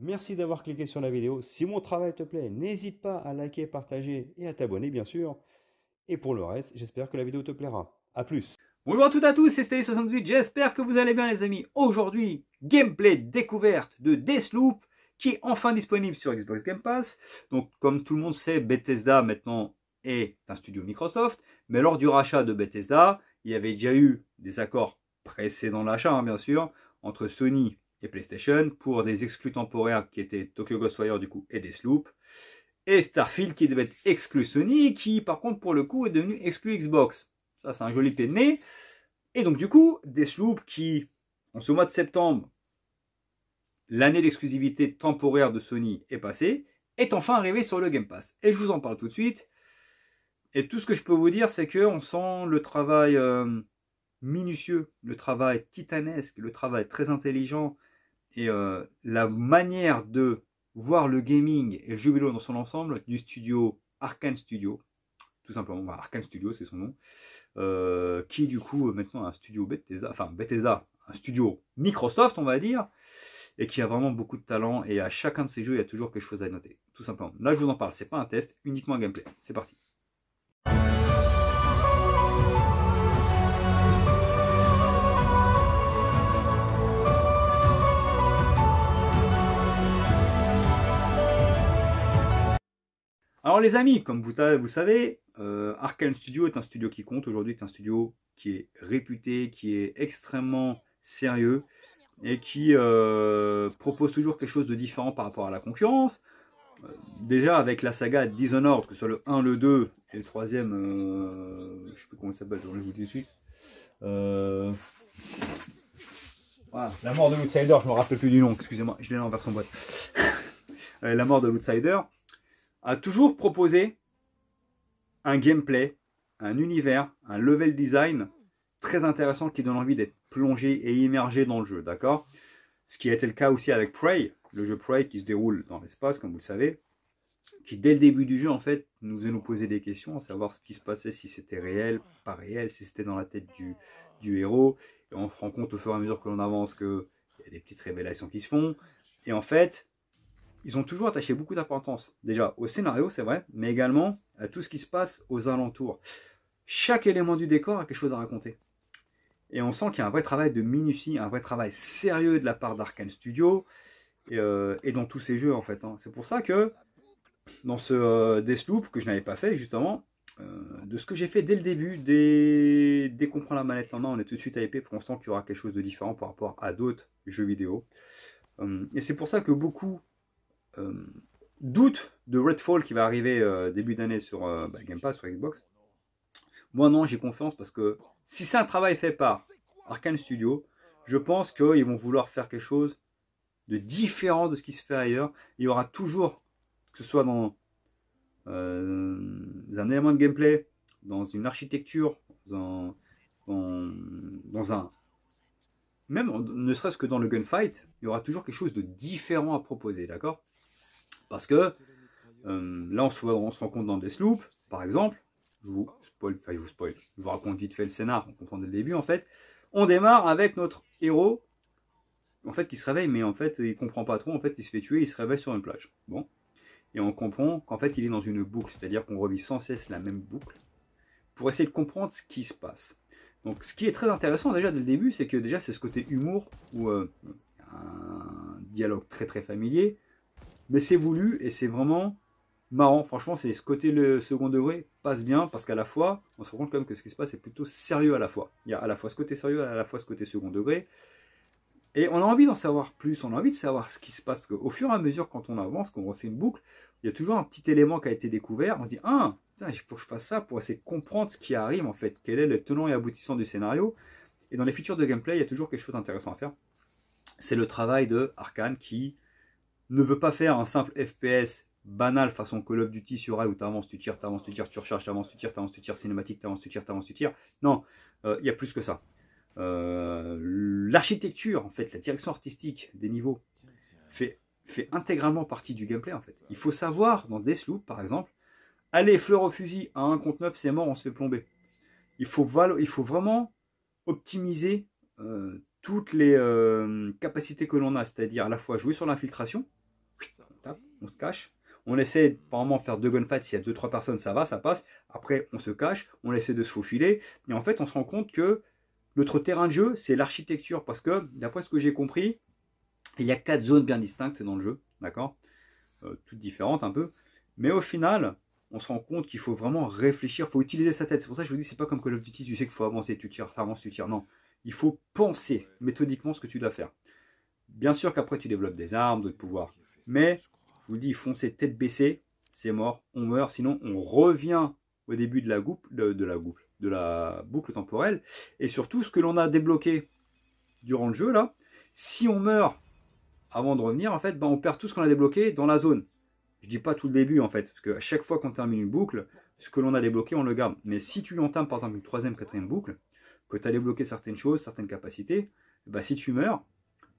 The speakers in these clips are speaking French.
Merci d'avoir cliqué sur la vidéo. Si mon travail te plaît, n'hésite pas à liker, partager et à t'abonner bien sûr. Et pour le reste, j'espère que la vidéo te plaira. A plus Bonjour à toutes et à tous, c'est stanis 68 j'espère que vous allez bien les amis. Aujourd'hui, gameplay découverte de Deathloop qui est enfin disponible sur Xbox Game Pass. Donc comme tout le monde sait, Bethesda maintenant est un studio Microsoft, mais lors du rachat de Bethesda, il y avait déjà eu des accords précédents l'achat hein, bien sûr, entre Sony et PlayStation, pour des exclus temporaires qui étaient Tokyo Ghostwire du coup et Deathloop, et Starfield qui devait être exclu Sony, qui par contre pour le coup est devenu exclu Xbox. Ça c'est un joli péné Et donc du coup, Deathloop qui, en ce mois de septembre, l'année d'exclusivité temporaire de Sony est passée, est enfin arrivé sur le Game Pass. Et je vous en parle tout de suite. Et tout ce que je peux vous dire, c'est qu'on sent le travail euh, minutieux, le travail titanesque, le travail très intelligent et euh, la manière de voir le gaming et le jeu vidéo dans son ensemble du studio Arkane Studio, tout simplement, Arkane Studio c'est son nom, euh, qui du coup maintenant un studio Bethesda, enfin Bethesda, un studio Microsoft on va dire, et qui a vraiment beaucoup de talent, et à chacun de ces jeux il y a toujours quelque chose à noter, tout simplement. Là je vous en parle, c'est pas un test, uniquement un gameplay, c'est parti. les amis, comme vous, savez, euh, Arkane Studio est un studio qui compte aujourd'hui, est un studio qui est réputé, qui est extrêmement sérieux et qui euh, propose toujours quelque chose de différent par rapport à la concurrence. Euh, déjà avec la saga Dishonored, que ce soit le 1, le 2 et le 3 je ne sais plus comment ça s'appelle, je vais vous dire tout de suite. la mort de l'Outsider, je ne me rappelle plus du nom, excusez-moi, je l'ai là en version boîte. la mort de l'Outsider, a toujours proposé un gameplay, un univers, un level design très intéressant qui donne envie d'être plongé et immergé dans le jeu, d'accord Ce qui a été le cas aussi avec Prey, le jeu Prey qui se déroule dans l'espace, comme vous le savez, qui dès le début du jeu, en fait, nous faisait nous poser des questions, à savoir ce qui se passait, si c'était réel, pas réel, si c'était dans la tête du, du héros. Et on se rend compte au fur et à mesure que l'on avance qu'il y a des petites révélations qui se font. Et en fait, ils ont toujours attaché beaucoup d'importance, déjà au scénario, c'est vrai, mais également à tout ce qui se passe aux alentours. Chaque élément du décor a quelque chose à raconter. Et on sent qu'il y a un vrai travail de minutie, un vrai travail sérieux de la part d'Arkane Studio euh, et, dans tous ces jeux en fait. Hein. C'est pour ça que dans ce euh, Deathloop que je n'avais pas fait justement, euh, de ce que j'ai fait dès le début, dès, dès qu'on prend la manette maintenant on est tout de suite à épée, on sent qu'il y aura quelque chose de différent par rapport à d'autres jeux vidéo. Euh, et c'est pour ça que beaucoup euh, doute de Redfall qui va arriver euh, début d'année sur euh, bah, Game Pass, sur Xbox, moi non, j'ai confiance parce que si c'est un travail fait par Arkane Studio, je pense qu'ils vont vouloir faire quelque chose de différent de ce qui se fait ailleurs. Il y aura toujours, que ce soit dans un élément de gameplay, dans une architecture, dans un... Même ne serait-ce que dans le gunfight, il y aura toujours quelque chose de différent à proposer, d'accord parce que euh, là, on se, on se rencontre dans Deathloop, par exemple. Je vous spoil, je vous spoil. Je vous raconte vite fait le scénar, on comprend dès le début, en fait. On démarre avec notre héros, en fait, qui se réveille, mais en fait, il comprend pas trop. En fait, il se fait tuer, il se réveille sur une plage. Bon. Et on comprend qu'en fait, il est dans une boucle, c'est-à-dire qu'on revit sans cesse la même boucle pour essayer de comprendre ce qui se passe. Donc, ce qui est très intéressant déjà dès le début, c'est que déjà, c'est ce côté humour ou euh, un dialogue très très familier, mais c'est voulu et c'est vraiment marrant. Franchement, c'est ce côté le second degré passe bien parce qu'à la fois, on se rend compte quand même que ce qui se passe est plutôt sérieux à la fois. Il y a à la fois ce côté sérieux, à la fois ce côté second degré. Et on a envie d'en savoir plus, on a envie de savoir ce qui se passe. Parce qu'au fur et à mesure, quand on avance, qu'on refait une boucle, il y a toujours un petit élément qui a été découvert. On se dit, ah, il faut que je fasse ça pour essayer de comprendre ce qui arrive en fait. Quel est le tenant et aboutissant du scénario. Et dans les features de gameplay, il y a toujours quelque chose d'intéressant à faire. C'est le travail de Arkane qui ne veut pas faire un simple FPS banal façon Call of Duty sur rail où tu tires, tu tires, tu recharges, avances, tu tires, avances, tu tires, cinématique, avances, tu tires, avances, tu tires. Non, il euh, y a plus que ça. Euh, l'architecture, en fait, la direction artistique des niveaux fait, fait intégralement partie du gameplay, en fait. Il faut savoir, dans Deathloop, par exemple, aller fleur au fusil à 1 contre 9, c'est mort, on se fait plomber. Il faut, il faut vraiment optimiser euh, toutes les capacités que l'on a, c'est-à-dire à la fois jouer sur l'infiltration, on se cache. On essaie, par de faire deux gunfights. S'il y a deux, trois personnes, ça va, ça passe. Après, on se cache, on essaie de se faufiler. Et en fait, on se rend compte que notre terrain de jeu, c'est l'architecture. Parce que, d'après ce que j'ai compris, il y a quatre zones bien distinctes dans le jeu. D'accord euh, Toutes différentes un peu. Mais au final, on se rend compte qu'il faut vraiment réfléchir, il faut utiliser sa tête. C'est pour ça que je vous dis, c'est pas comme Call of Duty, tu sais qu'il faut avancer, tu tires, tu avances, tu tires. Non, il faut penser méthodiquement ce que tu dois faire. Bien sûr qu'après, tu développes des armes, d'autres pouvoirs. Mais je vous dis, foncez tête baissée, c'est mort, on meurt, sinon on revient au début de la, boucle de, la de la boucle temporelle, et surtout ce que l'on a débloqué durant le jeu là, si on meurt avant de revenir, en fait, ben, on perd tout ce qu'on a débloqué dans la zone. Je dis pas tout le début en fait, parce qu'à chaque fois qu'on termine une boucle, ce que l'on a débloqué, on le garde. Mais si tu entames par exemple une troisième, quatrième boucle, que tu as débloqué certaines choses, certaines capacités, ben, si tu meurs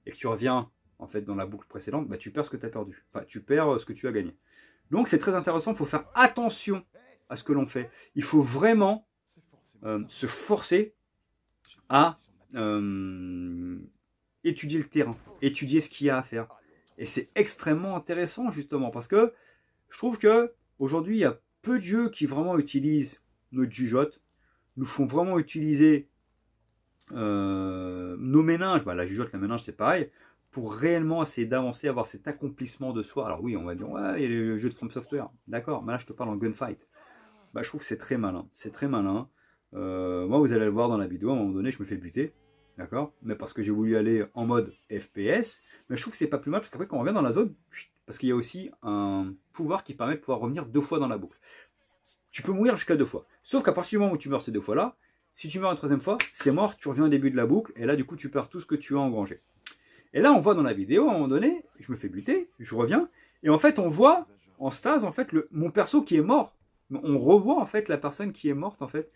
et que tu reviens en fait, dans la boucle précédente, bah, tu perds ce que tu as perdu. tu perds euh, ce que tu as gagné. Donc, c'est très intéressant. Il faut faire attention à ce que l'on fait. Il faut vraiment euh, se forcer à euh, étudier le terrain, étudier ce qu'il y a à faire. Et c'est extrêmement intéressant, justement, parce que je trouve que aujourd'hui, il y a peu de jeux qui vraiment utilisent notre jugeote, nous font vraiment utiliser nos méninges. Bah, la jugeote, la méninge, c'est pareil pour réellement essayer d'avancer, avoir cet accomplissement de soi. Alors oui, on va dire, ouais, il y a les jeux de From Software, d'accord, mais là je te parle en gunfight. Bah, je trouve que c'est très malin, c'est très malin. Euh, moi, vous allez le voir dans la vidéo, à un moment donné, je me fais buter, d'accord Mais parce que j'ai voulu aller en mode FPS, mais je trouve que c'est pas plus mal, parce qu'après, quand on revient dans la zone, parce qu'il y a aussi un pouvoir qui permet de pouvoir revenir deux fois dans la boucle. Tu peux mourir jusqu'à deux fois. Sauf qu'à partir du moment où tu meurs ces deux fois-là, si tu meurs une troisième fois, c'est mort, tu reviens au début de la boucle, et là, du coup, tu perds tout ce que tu as engrangé. Et là, on voit dans la vidéo, à un moment donné, je me fais buter, je reviens, et en fait, on voit en stase, en fait, mon perso qui est mort. On revoit, en fait, la personne qui est morte, en fait,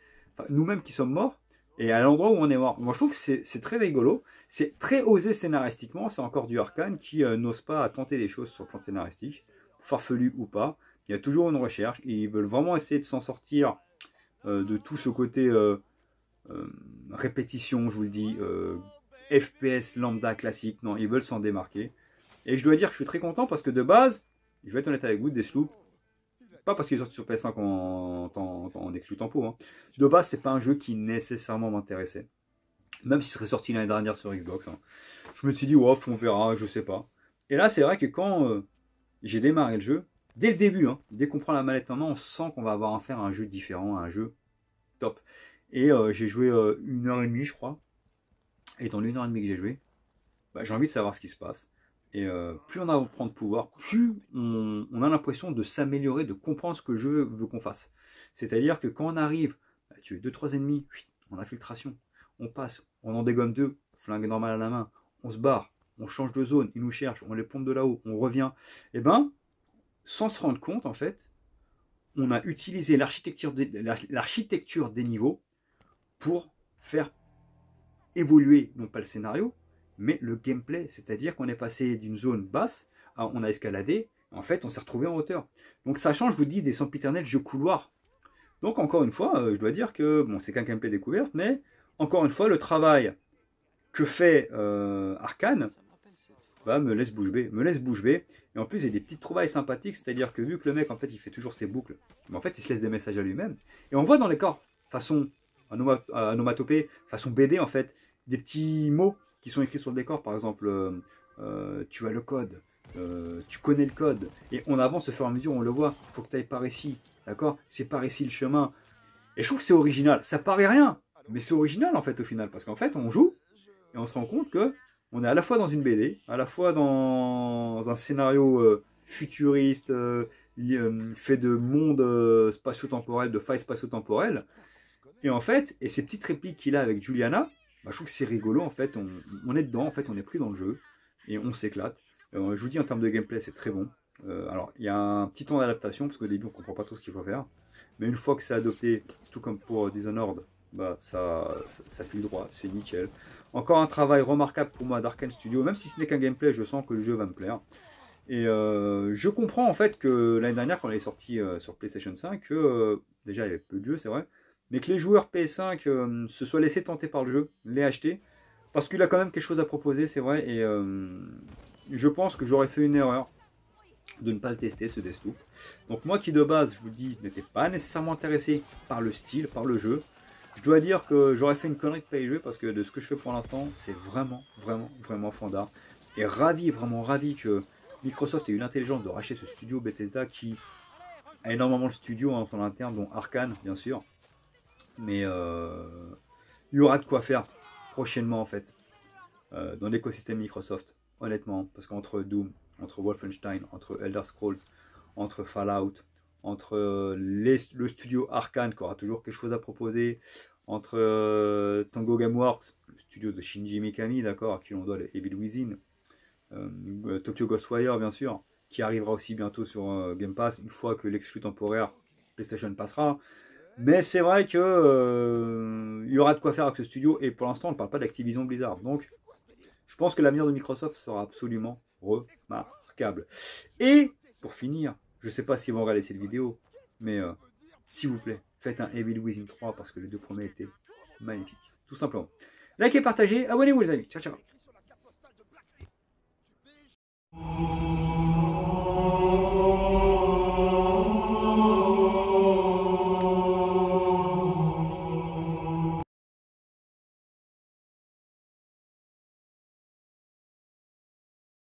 nous-mêmes qui sommes morts, et à l'endroit où on est mort. Moi, je trouve que c'est très rigolo, c'est très osé scénaristiquement, c'est encore du Arkane qui euh, n'ose pas tenter des choses sur le plan scénaristique, farfelu ou pas. Il y a toujours une recherche, et ils veulent vraiment essayer de s'en sortir euh, de tout ce côté euh, répétition, je vous le dis, FPS lambda classique. Non, ils veulent s'en démarquer. Et je dois dire que je suis très content parce que de base, je vais être honnête avec vous, Deathloop, pas parce qu'ils sortent sur PS5 en, en, en, hein. De base, c'est pas un jeu qui nécessairement m'intéressait. Même s'il serait sorti l'année dernière sur Xbox. Hein. Je me suis dit, ouf, on verra, je sais pas. Et là, c'est vrai que quand euh, j'ai démarré le jeu, dès le début, hein, dès qu'on prend la mallette en main, on sent qu'on va avoir affaire faire un jeu différent, à un jeu top. Et euh, j'ai joué euh, une heure et demie, je crois. Et dans l'une heure et demie que j'ai joué, j'ai envie de savoir ce qui se passe. Et euh, plus on a apprend de pouvoir, plus on, a l'impression de s'améliorer, de comprendre ce que je veux qu'on fasse. C'est-à-dire que quand on arrive, tu es deux, trois ennemis, a infiltration, on passe, on en dégomme deux, flingue normal à la main, on se barre, on change de zone, ils nous cherchent, on les pompe de là-haut, on revient. Et eh ben, sans se rendre compte, en fait, on a utilisé l'architecture des, des niveaux pour faire évolué, non pas le scénario, mais le gameplay. C'est-à-dire qu'on est passé d'une zone basse, on a escaladé, en fait, on s'est retrouvé en hauteur. Donc ça change, je vous dis, des sempiternels jeux couloir Donc encore une fois, euh, je dois dire que, bon, c'est qu'un gameplay découverte, mais encore une fois, le travail que fait euh, Arkane me laisse bouche me laisse bouche Et en plus, il y a des petites trouvailles sympathiques, c'est-à-dire que vu que le mec, en fait, il fait toujours ses boucles, mais en fait, il se laisse des messages à lui-même. Et on voit dans les corps, façon euh, onomatopée, façon BD, en fait, des petits mots qui sont écrits sur le décor, par exemple, euh, euh, tu as le code, euh, tu connais le code, et on avance au fur et à mesure, on le voit, Il faut que tu ailles par ici, d'accord C'est par ici le chemin. Et je trouve que c'est original, ça paraît rien, mais c'est original en fait au final, parce qu'en fait on joue, et on se rend compte que on est à la fois dans une BD, à la fois dans un scénario futuriste, fait de monde spatio temporel de failles spatio-temporelles, et en fait, et ces petites répliques qu'il a avec Juliana, bah, je trouve que c'est rigolo, en fait, on, est dedans, en fait, on est pris dans le jeu, et on s'éclate. Euh, je vous dis, en termes de gameplay, c'est très bon. Euh, alors, il y a un petit temps d'adaptation, parce qu'au début, on comprend pas tout ce qu'il faut faire. Mais une fois que c'est adopté, tout comme pour euh, Dishonored, bah, ça, ça, file droit, c'est nickel. Encore un travail remarquable pour moi d'Arkane Studio, même si ce n'est qu'un gameplay, je sens que le jeu va me plaire. Et je comprends en fait que l'année dernière, quand elle est sorti sur PlayStation 5, que déjà il y avait peu de jeux, c'est vrai, mais que les joueurs PS5 euh, se soient laissés tenter par le jeu, les acheter parce qu'il a quand même quelque chose à proposer, c'est vrai, et euh, je pense que j'aurais fait une erreur de ne pas le tester, ce Deathloop. Donc moi qui de base, je vous dis, n'étais pas nécessairement intéressé par le style, par le jeu, je dois dire que j'aurais fait une connerie de pas y jouer, parce que de ce que je fais pour l'instant, c'est vraiment, vraiment, vraiment d'art Et ravi, vraiment ravi que Microsoft ait eu l'intelligence de racheter ce studio Bethesda qui a énormément de studios en hein, interne, dont Arkane, bien sûr, mais euh, il y aura de quoi faire prochainement, en fait, euh, dans l'écosystème Microsoft, honnêtement. Parce qu'entre Doom, entre Wolfenstein, entre Elder Scrolls, entre Fallout, entre euh, le studio Arkane, qui aura toujours quelque chose à proposer, entre Tango Gameworks, le studio de Shinji Mikami, d'accord, à qui l'on doit les Evil Within, euh, Tokyo Ghostwire, bien sûr, qui arrivera aussi bientôt sur Game Pass, une fois que l'exclus temporaire PlayStation passera, mais c'est vrai que euh, il y aura de quoi faire avec ce studio et pour l'instant on ne parle pas d'Activision Blizzard. Donc je pense que l'avenir de Microsoft sera absolument remarquable. Et pour finir, je ne sais pas si vous regardez cette vidéo, mais euh, s'il vous plaît, faites un Evil Within 3 parce que les deux premiers étaient magnifiques. Tout simplement. Likez, partagez, abonnez-vous les amis. Ciao ciao.